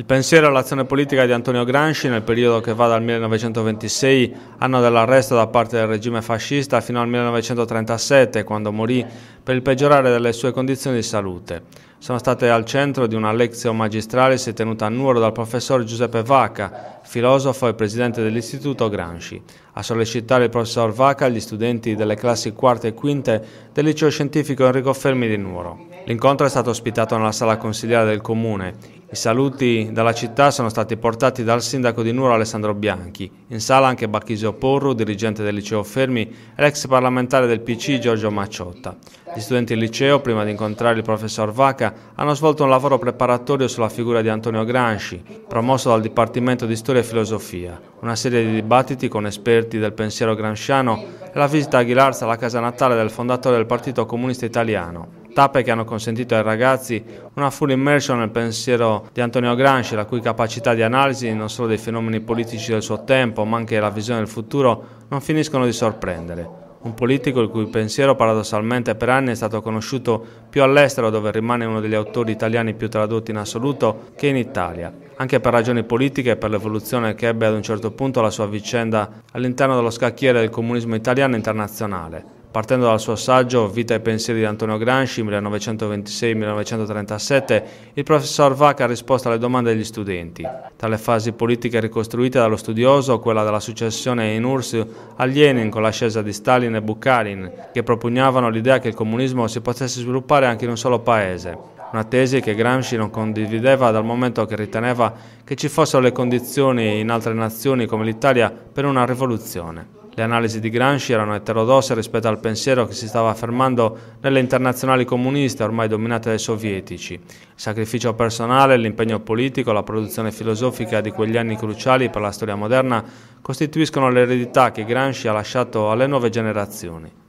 Il pensiero e l'azione politica di Antonio Gramsci nel periodo che va dal 1926, anno dell'arresto da parte del regime fascista, fino al 1937, quando morì per il peggiorare delle sue condizioni di salute. Sono state al centro di una lezione magistrale si tenuta a Nuoro dal professor Giuseppe Vaca, filosofo e presidente dell'Istituto Gramsci, a sollecitare il professor Vaca gli studenti delle classi quarte e quinte del liceo scientifico Enrico Fermi di Nuoro. L'incontro è stato ospitato nella sala consigliare del comune. I saluti dalla città sono stati portati dal sindaco di Nuoro Alessandro Bianchi, in sala anche Bacchisio Porru, dirigente del liceo Fermi, e l'ex parlamentare del PC Giorgio Macciotta. Gli studenti del liceo, prima di incontrare il professor Vaca, hanno svolto un lavoro preparatorio sulla figura di Antonio Gramsci, promosso dal Dipartimento di Storia e Filosofia, una serie di dibattiti con esperti del pensiero gramsciano e la visita a Ghilarza alla casa natale del fondatore del Partito Comunista Italiano tappe che hanno consentito ai ragazzi una full immersion nel pensiero di Antonio Gramsci, la cui capacità di analisi non solo dei fenomeni politici del suo tempo, ma anche la visione del futuro non finiscono di sorprendere. Un politico il cui pensiero paradossalmente per anni è stato conosciuto più all'estero dove rimane uno degli autori italiani più tradotti in assoluto che in Italia, anche per ragioni politiche e per l'evoluzione che ebbe ad un certo punto la sua vicenda all'interno dello scacchiere del comunismo italiano internazionale. Partendo dal suo saggio Vita e pensieri di Antonio Gramsci 1926-1937, il professor Vaca ha risposto alle domande degli studenti. Tra le fasi politiche ricostruite dallo studioso, quella della successione in URSS a Lenin con l'ascesa di Stalin e Bukharin, che propugnavano l'idea che il comunismo si potesse sviluppare anche in un solo paese. Una tesi che Gramsci non condivideva dal momento che riteneva che ci fossero le condizioni in altre nazioni come l'Italia per una rivoluzione. Le analisi di Gramsci erano eterodosse rispetto al pensiero che si stava affermando nelle internazionali comuniste ormai dominate dai sovietici. Il sacrificio personale, l'impegno politico, la produzione filosofica di quegli anni cruciali per la storia moderna costituiscono l'eredità che Gramsci ha lasciato alle nuove generazioni.